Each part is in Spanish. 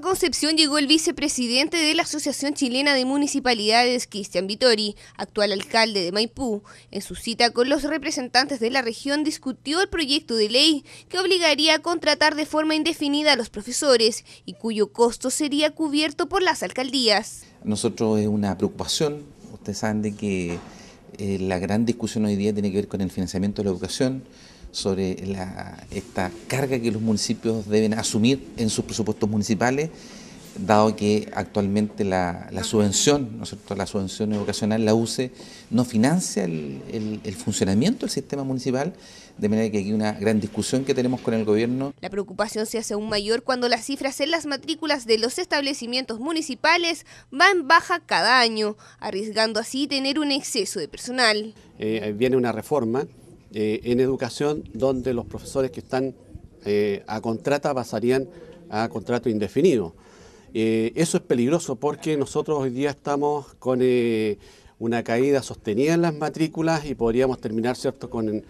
concepción llegó el vicepresidente de la Asociación Chilena de Municipalidades, Cristian Vitori, actual alcalde de Maipú. En su cita con los representantes de la región discutió el proyecto de ley que obligaría a contratar de forma indefinida a los profesores y cuyo costo sería cubierto por las alcaldías. Nosotros es una preocupación, ustedes saben de que eh, la gran discusión hoy día tiene que ver con el financiamiento de la educación sobre esta carga que los municipios deben asumir en sus presupuestos municipales, dado que actualmente la, subvención, ¿no la subvención educacional, la UCE, no financia el, funcionamiento del sistema municipal, de manera que aquí una gran discusión que tenemos con el gobierno. La preocupación se hace aún mayor cuando las cifras en las matrículas de los establecimientos municipales van baja cada año, arriesgando así tener un exceso de personal. Eh, viene una reforma eh, en educación, donde los profesores que están eh, a contrata pasarían a contrato indefinido. Eh, eso es peligroso porque nosotros hoy día estamos con una caída sostenida en las matrículas y podríamos terminar cierto con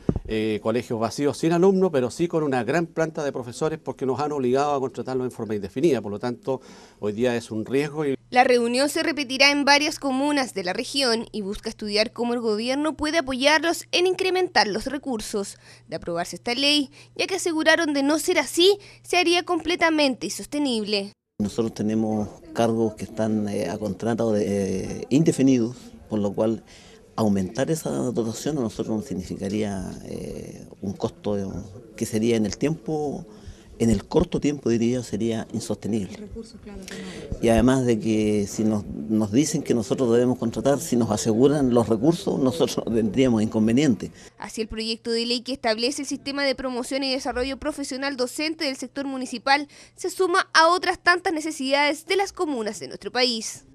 colegios vacíos sin alumnos, pero sí con una gran planta de profesores porque nos han obligado a contratarlos en forma indefinida. Por lo tanto, hoy día es un riesgo la reunión se repetirá en varias comunas de la región y busca estudiar cómo el gobierno puede apoyarlos en incrementar los recursos. De aprobarse esta ley, ya que aseguraron de no ser así, se haría completamente insostenible. Nosotros tenemos cargos que están eh, a contrato eh, indefinidos, por lo cual aumentar esa dotación a nosotros significaría eh, un costo que sería en el tiempo en el corto tiempo, diría sería insostenible. Y además de que si nos, dicen que nosotros debemos contratar, si nos aseguran los recursos, nosotros tendríamos inconveniente. Así el proyecto de ley que establece el sistema de promoción y desarrollo profesional docente del sector municipal se suma a otras tantas necesidades de las comunas de nuestro país.